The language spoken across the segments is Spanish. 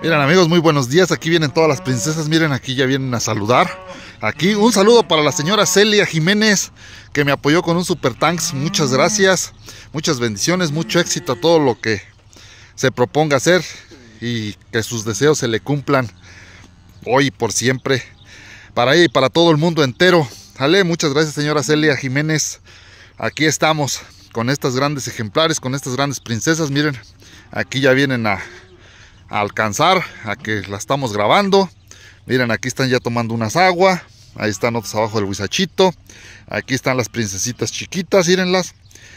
Miren amigos, muy buenos días. Aquí vienen todas las princesas. Miren, aquí ya vienen a saludar. Aquí un saludo para la señora Celia Jiménez que me apoyó con un super tanks. Muchas gracias. Muchas bendiciones. Mucho éxito a todo lo que se proponga hacer y que sus deseos se le cumplan hoy y por siempre. Para ella y para todo el mundo entero. Ale, muchas gracias señora Celia Jiménez. Aquí estamos con estas grandes ejemplares, con estas grandes princesas. Miren, aquí ya vienen a alcanzar a que la estamos grabando. Miren, aquí están ya tomando unas aguas, Ahí están otros abajo del huizachito. Aquí están las princesitas chiquitas, mírenlas.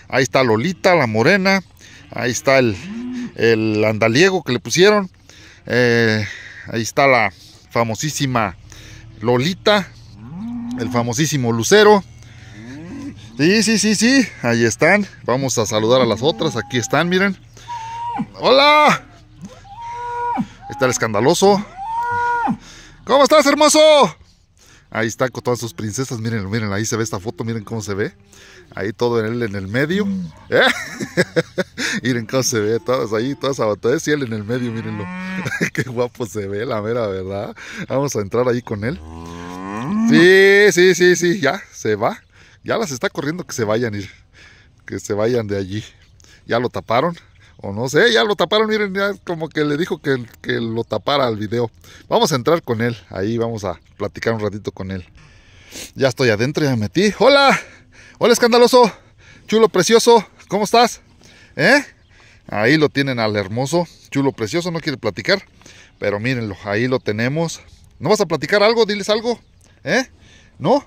Ahí está Lolita, la morena. Ahí está el, andaliego que le pusieron. Eh, ahí está la famosísima Lolita. El famosísimo Lucero. Sí, sí, sí, sí. Ahí están. Vamos a saludar a las otras. Aquí están, miren. ¡Hola! está el escandaloso. ¿Cómo estás, hermoso? Ahí está con todas sus princesas, miren, miren, ahí se ve esta foto, miren cómo se ve. Ahí todo en él en el medio. Mm. ¿Eh? miren cómo se ve, todas ahí, todas abatadas y él en el medio, mírenlo. Qué guapo se ve, la mera verdad. Vamos a entrar ahí con él. Sí, sí, sí, sí, ya, se va. Ya las está corriendo que se vayan ir. Que se vayan de allí. Ya lo taparon. O no sé, ya lo taparon, miren, ya como que le dijo que, lo tapara al video. Vamos a entrar con él, ahí vamos a platicar un ratito con él. Ya estoy adentro, ya me metí. ¡Hola! ¡Hola, escandaloso! Chulo, precioso, ¿cómo estás? ¿Eh? Ahí lo tienen al hermoso, chulo, precioso, no quiere platicar. Pero mírenlo, ahí lo tenemos. ¿No vas a platicar algo? Diles algo. ¿Eh? ¿No?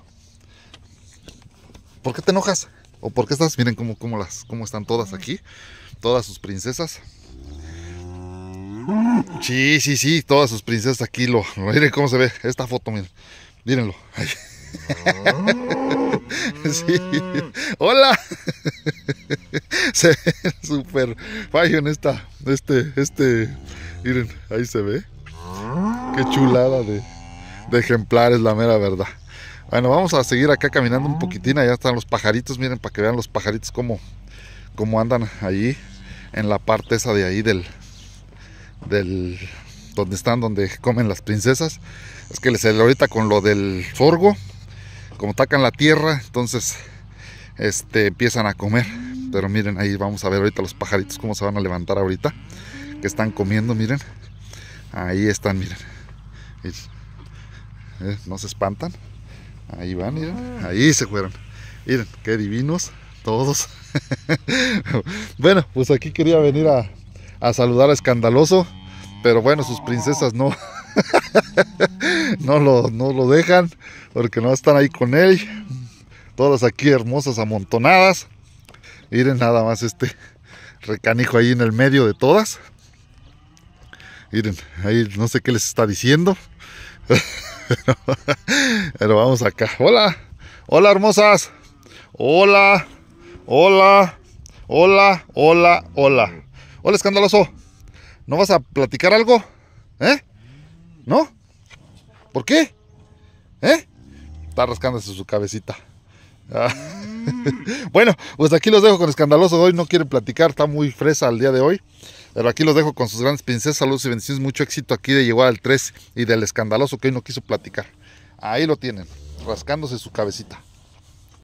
¿Por qué te enojas? ¿O por qué estás? Miren cómo, las, cómo están todas aquí todas sus princesas. Sí, sí, sí, todas sus princesas aquí lo, miren cómo se ve esta foto, miren, mírenlo. Sí. Hola. Se ve súper fallo en esta, este, este, miren, ahí se ve. Qué chulada de, ejemplares, la mera verdad. Bueno, vamos a seguir acá caminando un poquitín. Allá están los pajaritos. Miren para que vean los pajaritos cómo, cómo andan allí en la parte esa de ahí del, del donde están, donde comen las princesas. Es que les ahorita con lo del sorgo, como tacan la tierra, entonces este, empiezan a comer. Pero miren, ahí vamos a ver ahorita los pajaritos cómo se van a levantar ahorita. Que están comiendo, miren. Ahí están, miren. Eh, no se espantan. Ahí van, miren. Ahí se fueron. Miren, qué divinos todos. bueno, pues aquí quería venir a, saludar a Escandaloso, pero bueno, sus princesas no. no, lo, no lo dejan porque no están ahí con él. Todas aquí hermosas, amontonadas. Miren nada más este recanijo ahí en el medio de todas. Miren, ahí no sé qué les está diciendo. pero vamos acá. Hola, hola hermosas. Hola. Hola, hola, hola, hola. Hola, escandaloso. ¿No vas a platicar algo? ¿Eh? ¿No? ¿Por qué? ¿Eh? Está rascándose su cabecita. Ah. bueno, pues aquí los dejo con Escandaloso. Hoy no quiere platicar, está muy fresa al día de hoy. Pero aquí los dejo con sus grandes pinceles, Saludos y bendiciones. Mucho éxito aquí de llegar al 3 y del Escandaloso que hoy no quiso platicar. Ahí lo tienen, rascándose su cabecita.